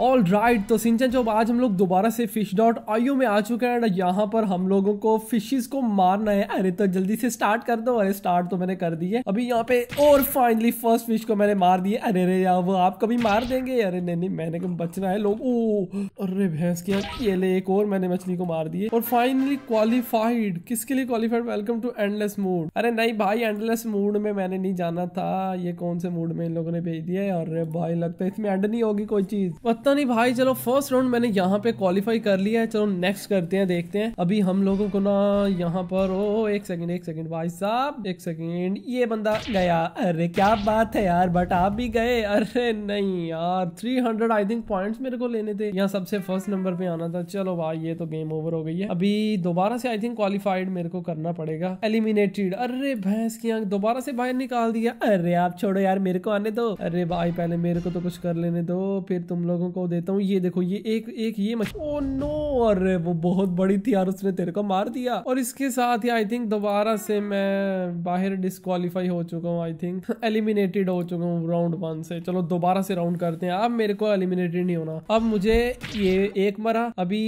all right right, तो सिंचन चौब आज हम लोग दोबारा से फिश डॉट आयो में आ चुके हैं यहाँ पर हम लोगों को फिशेस को मारना है अरे तो जल्दी से स्टार्ट कर दो अरे स्टार्ट तो मैंने कर दी है अभी यहाँ पे और फाइनली फर्स्ट फिश को मैंने मार दी अरे अरे यार वो आप कभी मार देंगे अरे नहीं नहीं मैंने कभी बचना है लोग ओ अरे भैंस के यहाँ एक और मैंने मछली को मार दी और फाइनली क्वालिफाइड किसके लिए qualified welcome to endless mode अरे नहीं भाई एंडलेस मूड में मैंने नहीं जाना था ये कौन से मूड में इन लोगों ने भेज दिया है अरे भाई लगता है इसमें एंड नहीं होगी कोई चीज पता पता नहीं भाई चलो फर्स्ट राउंड मैंने यहाँ पे क्वालिफाई कर लिया है चलो नेक्स्ट करते हैं देखते हैं अभी हम लोगों को ना यहाँ पर ओ एक सेकंड एक सेकंड भाई साहब एक सेकंड ये बंदा गया अरे क्या बात है यार बट आप भी गए अरे नहीं यार three hundred I think point मेरे को लेने थे यहाँ सबसे फर्स्ट नंबर पे आना था चलो भाई ये तो गेम ओवर हो गई है अभी दोबारा से आई थिंक क्वालिफाइड मेरे को करना पड़ेगा एलिमिनेटेड अरे भैंस की आंख दोबारा से बाहर निकाल दिया अरे आप छोड़ो यार मेरे को आने दो अरे भाई पहले मेरे को तो कुछ कर लेने दो फिर तुम लोगों को देता हूँ ये देखो ये एक एक ये मशीन ओ नो अरे वो बहुत बड़ी थी यार उसने तेरे को मार दिया और इसके साथ ही आई थिंक दोबारा से मैं बाहर डिस्कालीफाई हो चुका हूँ आई थिंक एलिमिनेटेड हो चुका हूँ राउंड वन से चलो दोबारा से राउंड करते हैं अब मेरे को एलिमिनेटेड नहीं होना अब मुझे ये एक मरा अभी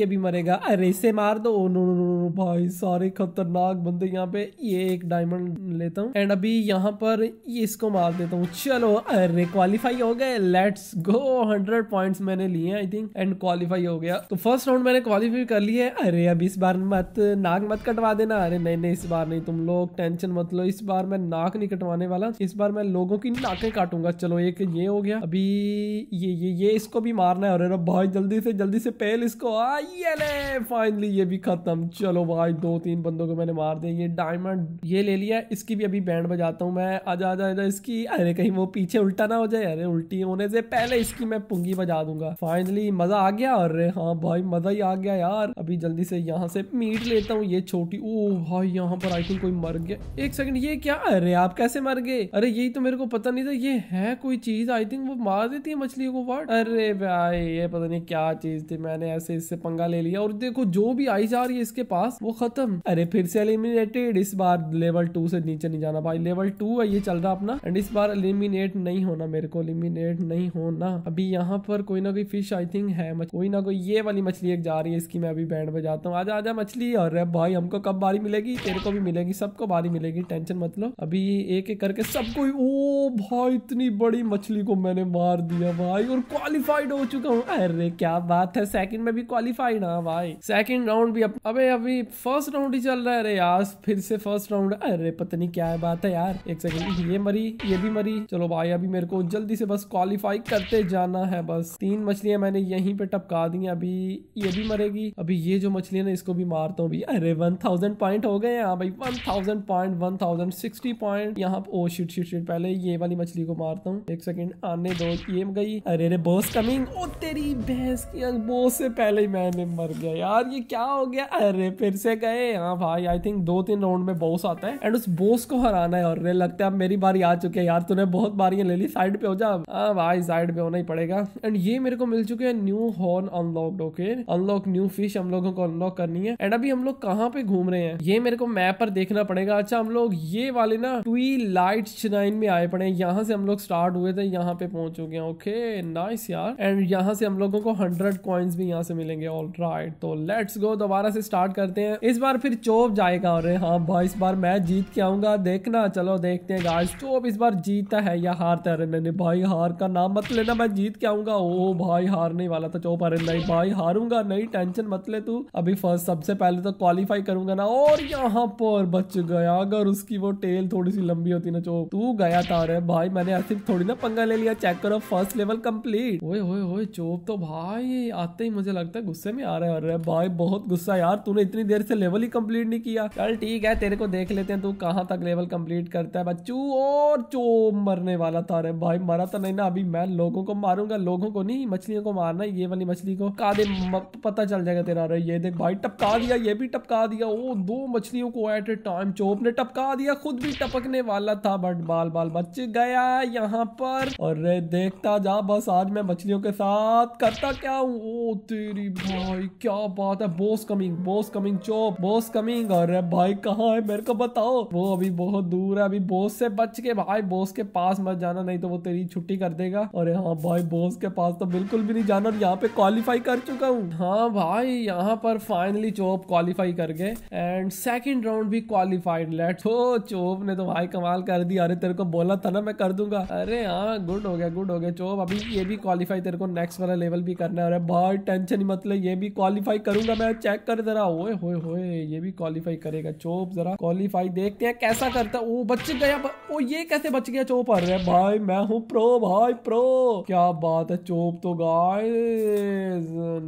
ये भी मरेगा अरे इसे मार दो oh no no no, no भाई सारे खतरनाक बंदे यहाँ पे ये एक डायमंड लेता हूँ एंड अभी यहाँ पर ये इसको मार देता हूँ चलो अरे क्वालिफाई हो गए लेट्स गो हंड्रेड पॉइंट्स मैंने लिए आई थिंक एंड क्वालिफाई हो गया तो फर्स्ट राउंड मैंने क्वालिफाई कर लिया है अरे अब इस बार मत नाक मत कटवा देना अरे नहीं नहीं इस बार नहीं तुम लोग टेंशन मत लो इस बार मैं नाक नहीं कटवाने वाला इस बार मैं लोगों की नाके काटूंगा चलो एक ये हो गया अभी ये ये ये इसको भी मारना है अरे भाई जल्दी से जल्दी से पहले इसको आइए ले फाइनली ये भी खत्म चलो भाई दो तीन बंदों को मैंने मार दिया ये डायमंड ये ले लिया इसकी भी अभी बैंड बजाता हूँ मैं आजा आजा आजा इसकी अरे कहीं वो पीछे उल्टा ना हो जाए अरे उल्टी होने से पहले इसकी मैं पुंगी बजा दूंगा फाइनली मजा आ गया अरे हाँ भाई मजा ही आ गया यार अभी जल्दी से यहाँ से मीट लेता हूँ ये छोटी ओह भाई यहाँ पर आई थिंक कोई मर गया एक सेकंड ये क्या अरे आप कैसे मर गए अरे यही तो मेरे को पता नहीं था ये है कोई चीज आई थिंक वो मार देती है मछली को वाट अरे भाई ये पता नहीं क्या चीज थी मैंने ऐसे इससे पंगा ले लिया और देखो जो भी आई जा रही है इसके पास वो खत्म अरे फिर से एलिमिनेटेड इस बार लेवल टू से नीचे नहीं जाना भाई लेवल टू है ये चल रहा अपना एंड इस बार एलिमिनेट नहीं होना मेरे को एलिमिनेट नहीं होना अभी यहाँ पर पर कोई ना कोई फिश आई थिंक है कोई ना कोई ये वाली मछली एक जा रही है इसकी मैं अभी बैंड बजाता हूँ आजा आजा मछली अरे भाई हमको कब बारी मिलेगी तेरे को भी मिलेगी सबको बारी मिलेगी टेंशन मत लो अभी एक एक करके सबको ओ भाई इतनी बड़ी मछली को मैंने मार दिया भाई और क्वालिफाइड हो चुका हूँ अरे क्या बात है सेकंड में भी क्वालिफाइड हाँ भाई सेकंड राउंड भी अप... अबे अभी फर्स्ट राउंड ही चल रहा है अरे यार फिर से फर्स्ट राउंड अरे पता नहीं क्या है बात है यार एक सेकंड ये मरी ये भी मरी चलो भाई अभी मेरे को जल्दी से बस क्वालिफाई करते जाना है पास तीन मछलियां मैंने यहीं पे टपका दी अभी ये भी मरेगी अभी ये जो मछलियां ना इसको भी मारता हूँ भाई अरे वन थाउजेंड पॉइंट हो गए हाँ भाई one thousand point one thousand sixty point यहाँ ओ शिट शिट शिट पहले ये वाली मछली को मारता हूँ एक सेकेंड आने दो ये गई अरे अरे बोस कमिंग ओ तेरी भैंस की बोस से पहले ही मैंने मर गया यार ये क्या हो गया अरे फिर से गए हाँ भाई आई थिंक दो तीन राउंड में बोस आता है एंड उस बोस को हराना है और लगता है अब मेरी बारी आ चुकी है यार तूने बहुत बारियां ले ली साइड पे हो जा हाँ भाई साइड पे होना ही पड़ेगा एंड ये मेरे को मिल चुके हैं new horn unlocked okay unlock new fish हम लोगों को अनलॉक करनी है एंड अभी हम लोग कहाँ पे घूम रहे हैं ये मेरे को मैप पर देखना पड़ेगा अच्छा हम लोग ये वाले ना ट्वी लाइट नाइन में आए पड़े यहाँ से हम लोग स्टार्ट हुए थे यहाँ पे पहुंच चुके हैं ओके नाइस यार एंड यहाँ से हम लोगों को हंड्रेड कॉइन्स भी यहाँ से मिलेंगे ऑल राइट तो लेट्स गो दोबारा से स्टार्ट करते हैं इस बार फिर चोप जाएगा अरे हाँ भाई इस बार मैं जीत के आऊंगा देखना चलो देखते हैं गाइस चोप इस बार जीतता है या हारता है अरे नहीं भाई हार का नाम मत लेना मैं जीत के आऊंगा होगा ओ भाई हारने वाला था तो चौपर नहीं भाई हारूंगा नहीं टेंशन मत ले तू अभी फर्स्ट सबसे पहले तो क्वालिफाई करूंगा ना और यहाँ पर बच गया अगर उसकी वो टेल थोड़ी सी लंबी होती ना चो तू गया था अरे भाई मैंने ऐसे थोड़ी ना पंगा ले लिया चेक करो फर्स्ट लेवल कम्प्लीट ओए ओए ओए चोप तो भाई आते ही मुझे लगता है गुस्से में आ रहा है अरे भाई बहुत गुस्सा यार तूने इतनी देर से लेवल ही कम्प्लीट नहीं किया चल ठीक है तेरे को देख लेते हैं तू कहाँ तक लेवल कम्प्लीट करता है बच्चू और चोप मरने वाला था अरे भाई मरा तो नहीं ना अभी मैं लोगों को मारूंगा लोग लोगों को नहीं मछलियों को मारना ये वाली मछली को दे पता चल जाएगा तेरा अरे ये देख भाई टपका दिया ये भी टपका दिया ओ दो मछलियों को एट ए टाइम चोप ने टपका दिया खुद भी टपकने वाला था बट बाल बाल बच गया यहाँ पर और देखता जा बस आज मैं मछलियों के साथ करता क्या हूँ ओ तेरी भाई क्या बात है boss coming boss coming chop boss coming अरे भाई कहाँ है मेरे को बताओ वो अभी बहुत दूर है अभी बोस से बच के भाई बोस के पास मत जाना नहीं तो वो तेरी छुट्टी कर देगा अरे हाँ भाई बोस के पास तो बिल्कुल भी नहीं जाना और यहाँ पे क्वालिफाई कर चुका हूँ हाँ भाई यहाँ पर फाइनली चोप क्वालिफाई कर गए एंड सेकंड राउंड भी क्वालिफाइड लेट हो चोप ने तो भाई कमाल कर दिया अरे तेरे को बोला था ना मैं कर दूंगा अरे हाँ गुड हो गया गुड हो गया चोप अभी ये भी क्वालिफाई तेरे को नेक्स्ट वाला लेवल भी करना है अरे भाई टेंशन ही मतलब ये भी क्वालिफाई करूंगा मैं चेक कर जरा ओए होए होए ये भी क्वालिफाई करेगा चोप जरा क्वालिफाई देखते हैं कैसा करता वो बच गया ओ ये कैसे बच गया चोप अरे भाई मैं हूँ प्रो भाई प्रो क्या बात है चोप तो गाय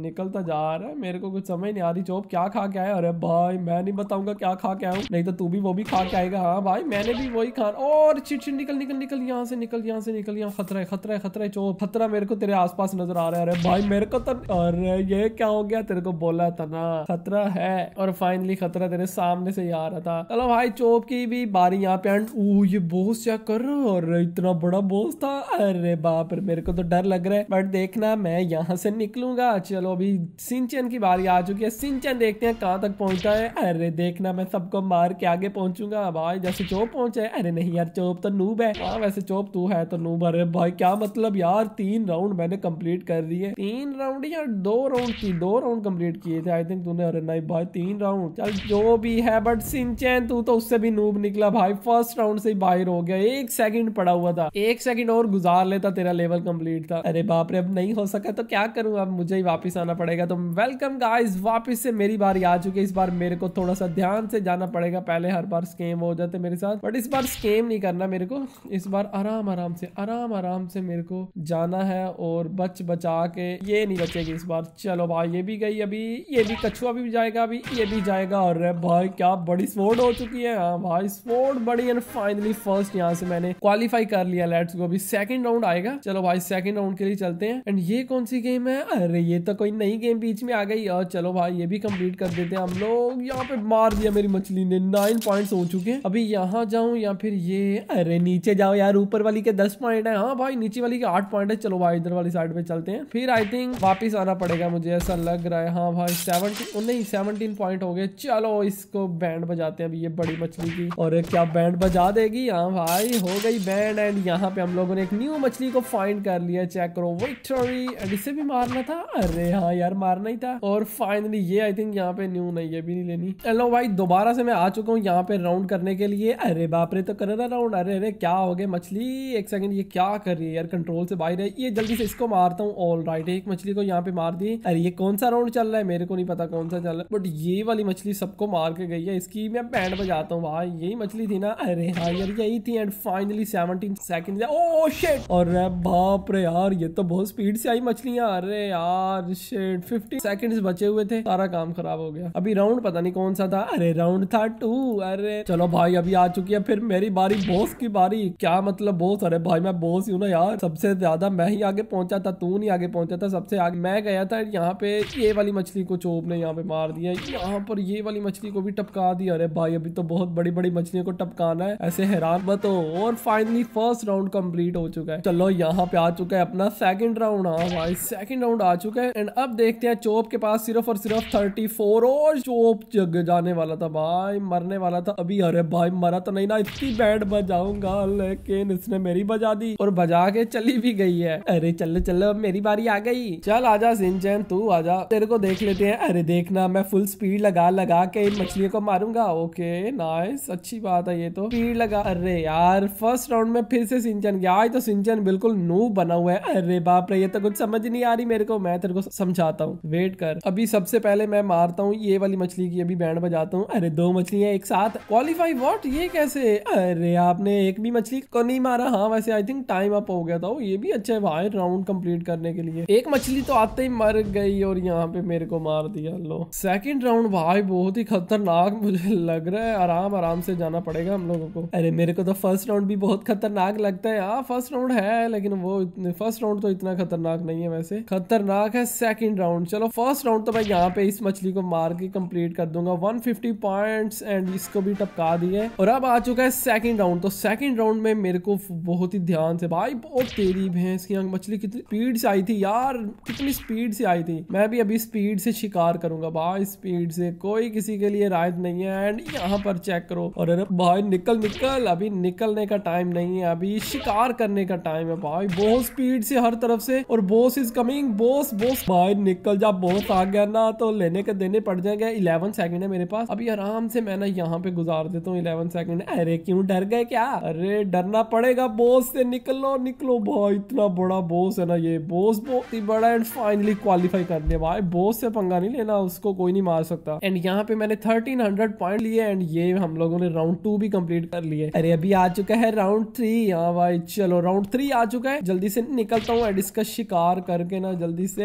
निकलता जा रहा है मेरे को कुछ समझ नहीं आ रही चोप क्या खा के आया अरे भाई मैं नहीं बताऊंगा क्या खा के आऊ नहीं तो तू भी वो भी खा के आएगा हाँ भाई मैंने भी वही खाना और चिट निकल निकल निकल यहाँ से निकल यहाँ से निकल यहाँ खतरा है खतरा है खतरा है चोप खतरा मेरे को तेरे आस नजर आ रहा है अरे भाई मेरे को तो अरे ये क्या हो गया तेरे को बोला था ना खतरा है और फाइनली खतरा तेरे सामने से ही आ रहा था चलो भाई चोप की भी बारी यहाँ पे एंड ओ ये बोस क्या कर और इतना बड़ा बोस था अरे बाप रे मेरे को तो डर लग रहा है बट देखना मैं यहाँ से निकलूंगा चलो अभी सिंचन की बारी आ चुकी है सिंचन देखते हैं कहाँ तक पहुँचता है अरे देखना मैं सबको मार के आगे पहुंचूंगा भाई जैसे चोप पहुंचे अरे नहीं यार चोप तो नूब है हाँ वैसे चोप तू है तो नूब अरे भाई क्या मतलब यार तीन राउंड मैंने कम्प्लीट कर दी है तीन राउंड यार दो राउंड की दो राउंड कम्प्लीट किए थे आई थिंक तूने अरे नहीं भाई तीन राउंड चल जो भी है बट सिंचन तू तो उससे भी नूब निकला भाई फर्स्ट राउंड से बाहर हो गया एक सेकंड पड़ा हुआ था एक सेकंड और गुजार लेता तेरा लेवल कंप्लीट था अरे भाई बाप रे अब नहीं हो सका तो क्या करूँ अब मुझे ही वापस आना पड़ेगा तो वेलकम गाइस वापस से मेरी बारी आ चुकी है इस बार मेरे को थोड़ा सा ध्यान से जाना पड़ेगा पहले हर बार स्केम हो जाते मेरे साथ बट इस बार स्केम नहीं करना मेरे को इस बार आराम आराम से आराम आराम से मेरे को जाना है और बच बचा के ये नहीं बचेगी इस बार चलो भाई ये भी गई अभी ये भी कछुआ भी जाएगा अभी ये भी जाएगा और भाई क्या बड़ी स्पोर्ट हो चुकी है हाँ भाई स्पोर्ट बड़ी एंड फाइनली फर्स्ट यहाँ से मैंने क्वालिफाई कर लिया लेट्स गो अभी सेकंड राउंड आएगा चलो भाई सेकंड राउंड के लिए भी चलते हैं एंड ये कौन सी गेम है अरे ये तो कोई नई गेम बीच में आ गई और चलो भाई ये भी कम्प्लीट कर देते हैं हम लोग यहाँ पे मार दिया मेरी मछली ने नाइन पॉइंट हो चुके हैं अभी यहाँ जाऊँ या फिर ये अरे नीचे जाओ यार ऊपर वाली के दस पॉइंट है हाँ भाई नीचे वाली के आठ पॉइंट है चलो भाई इधर वाली साइड पे चलते हैं फिर आई थिंक वापिस आना पड़ेगा मुझे ऐसा लग रहा है हाँ भाई सेवनटीन नहीं सेवनटीन पॉइंट हो गए चलो इसको बैंड बजाते हैं अभी ये बड़ी मछली की और क्या बैंड बजा देगी हाँ भाई हो गई बैंड एंड यहाँ पे हम लोगों ने एक न्यू मछली को फाइंड कर लिया चेक करो करो विक्ट्री इसे भी मारना था अरे हाँ यार मारना ही था और फाइनली ये आई थिंक यहाँ पे न्यू नहीं ये भी नहीं लेनी हेलो भाई दोबारा से मैं आ चुका हूँ यहाँ पे राउंड करने के लिए अरे बाप रे तो कर रहा राउंड अरे अरे क्या हो गया मछली एक सेकंड ये क्या कर रही है यार कंट्रोल से बाहर है ये जल्दी से इसको मारता हूँ ऑल राइट एक मछली को यहाँ पे मार दी अरे ये कौन सा राउंड चल रहा है मेरे को नहीं पता कौन सा चल रहा है बट ये वाली मछली सबको मार के गई है इसकी मैं बैंड बजाता हूँ भाई यही मछली थी ना अरे हाँ यार यही थी and finally seventeen second oh shit और बाप रे यार ये तो बहुत स्पीड से आई मछलियां अरे यार शेट फिफ्टी सेकेंड बचे हुए थे सारा काम खराब हो गया अभी राउंड पता नहीं कौन सा था अरे राउंड था टू अरे चलो भाई अभी आ चुकी है फिर मेरी बारी बोस की बारी क्या मतलब बोस अरे भाई मैं बोस हूँ ना यार सबसे ज्यादा मैं ही आगे पहुंचा था तू नहीं आगे पहुंचा था सबसे आगे मैं गया था यहाँ पे ये वाली मछली को चोप ने यहाँ पे मार दिया यहाँ पर ये वाली मछली को भी टपका दिया अरे भाई अभी तो बहुत बड़ी बड़ी मछलियों को टपकाना है ऐसे हैरान बतो हो और फाइनली फर्स्ट राउंड कम्प्लीट हो चुका है चलो यहाँ पे आ चुका है अपना सेकंड राउंड हाँ भाई सेकंड राउंड आ चुका है एंड अब देखते हैं चोप के पास सिर्फ और सिर्फ थर्टी फोर और चोप जग जाने वाला था भाई मरने वाला था अभी अरे भाई मरा तो नहीं ना इतनी बैड बजाऊंगा लेकिन इसने मेरी बजा दी और बजा के चली भी गई है अरे चलो चलो मेरी बारी आ गई चल आजा सिंचन तू आजा तेरे को देख लेते हैं अरे देखना मैं फुल स्पीड लगा लगा के इन मछलियों को मारूंगा ओके नाइस अच्छी बात है ये तो स्पीड लगा अरे यार फर्स्ट राउंड में फिर से सिंचन गया आज तो सिंचन बिल्कुल नू बना हुआ है अरे अरे बाप रे ये तो कुछ समझ नहीं आ रही मेरे को मैं तेरे को समझाता हूँ वेट कर अभी सबसे पहले मैं मारता हूँ ये वाली मछली की अभी बैंड बजाता हूँ अरे दो मछलियाँ एक साथ क्वालिफाई वॉट ये कैसे अरे आपने एक भी मछली को नहीं मारा हाँ वैसे आई थिंक टाइम अप हो गया था ये भी अच्छा है भाई राउंड कम्प्लीट करने के लिए एक मछली तो आते ही मर गई और यहाँ पे मेरे को मार दिया लो सेकेंड राउंड भाई बहुत ही खतरनाक मुझे लग रहा है आराम आराम से जाना पड़ेगा हम लोगों को अरे मेरे को तो फर्स्ट राउंड भी बहुत खतरनाक लगता है हाँ फर्स्ट राउंड है लेकिन वो फर्स्ट राउंड तो इतना खतरनाक नहीं है वैसे खतरनाक है सेकंड राउंड चलो फर्स्ट राउंड तो मैं यहाँ पे इस मछली को मार के कंप्लीट कर दूंगा 150 फिफ्टी पॉइंट एंड इसको भी टपका दिए और अब आ चुका है सेकंड राउंड तो सेकंड राउंड में मेरे को बहुत ही ध्यान से भाई बहुत तेरी भैंस की मछली कितनी स्पीड से आई थी यार कितनी स्पीड से आई थी मैं भी अभी स्पीड से शिकार करूंगा भाई स्पीड से कोई किसी के लिए रायत नहीं है एंड यहाँ पर चेक करो और अरे भाई निकल निकल अभी निकलने का टाइम नहीं है अभी शिकार करने का टाइम है भाई बहुत स्पीड से हर हर तरफ से और boss is coming boss boss बाहर निकल जा बोस आ गया ना तो लेने के देने पड़ जाएंगे इलेवन सेकंड है मेरे पास अभी आराम से मैं ना यहाँ पे गुजार देता हूँ इलेवन सेकंड अरे क्यों डर गए क्या अरे डरना पड़ेगा बोस से निकलो निकलो भाई इतना बड़ा बोस है ना ये बोस बहुत ही बड़ा एंड फाइनली क्वालिफाई कर लिया भाई बोस से पंगा नहीं लेना उसको कोई नहीं मार सकता एंड यहाँ पे मैंने थर्टीन हंड्रेड पॉइंट लिए एंड ये हम लोगों ने राउंड टू भी कंप्लीट कर लिए अरे अभी आ चुका है राउंड थ्री हाँ भाई चलो राउंड थ्री आ चुका है जल्दी से निकलता हूँ एंड इसका शिकार करके ना जल्दी से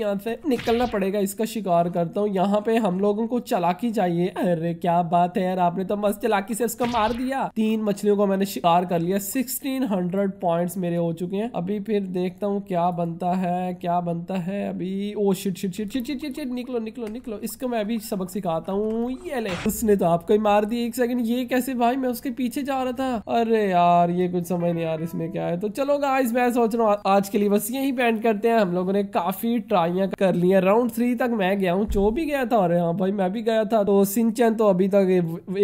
यहाँ से निकलना पड़ेगा इसका शिकार करता हूँ यहाँ पे हम लोगों को चलाकी चाहिए अरे क्या बात है यार आपने तो मस्त चलाकी से उसको मार दिया तीन मछलियों को मैंने शिकार कर लिया सिक्सटीन हंड्रेड पॉइंट्स मेरे हो चुके हैं अभी फिर देखता हूँ क्या बनता है क्या बनता है अभी oh shit shit shit shit shit shit निकलो निकलो निकलो इसको मैं अभी सबक सिखाता हूँ ये ले उसने तो आपको ही मार दी एक सेकंड ये कैसे भाई मैं उसके पीछे जा रहा था अरे यार ये कुछ समझ नहीं यार इसमें क्या है तो चलो गाइस मैं सोच रहा हूँ आज के लिए बस यही पेंट करते हैं हम लोगों ने काफी ट्राइया कर लिया राउंड थ्री तक मैं गया हूँ चो भी गया था और हाँ भाई मैं भी गया था तो सिंचन तो अभी तक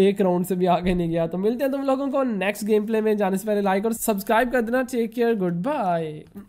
एक राउंड से भी आगे नहीं गया तो मिलते हैं तुम लोगों को नेक्स्ट गेम प्ले में जाने से पहले लाइक और सब्सक्राइब कर देना टेक केयर गुड बाय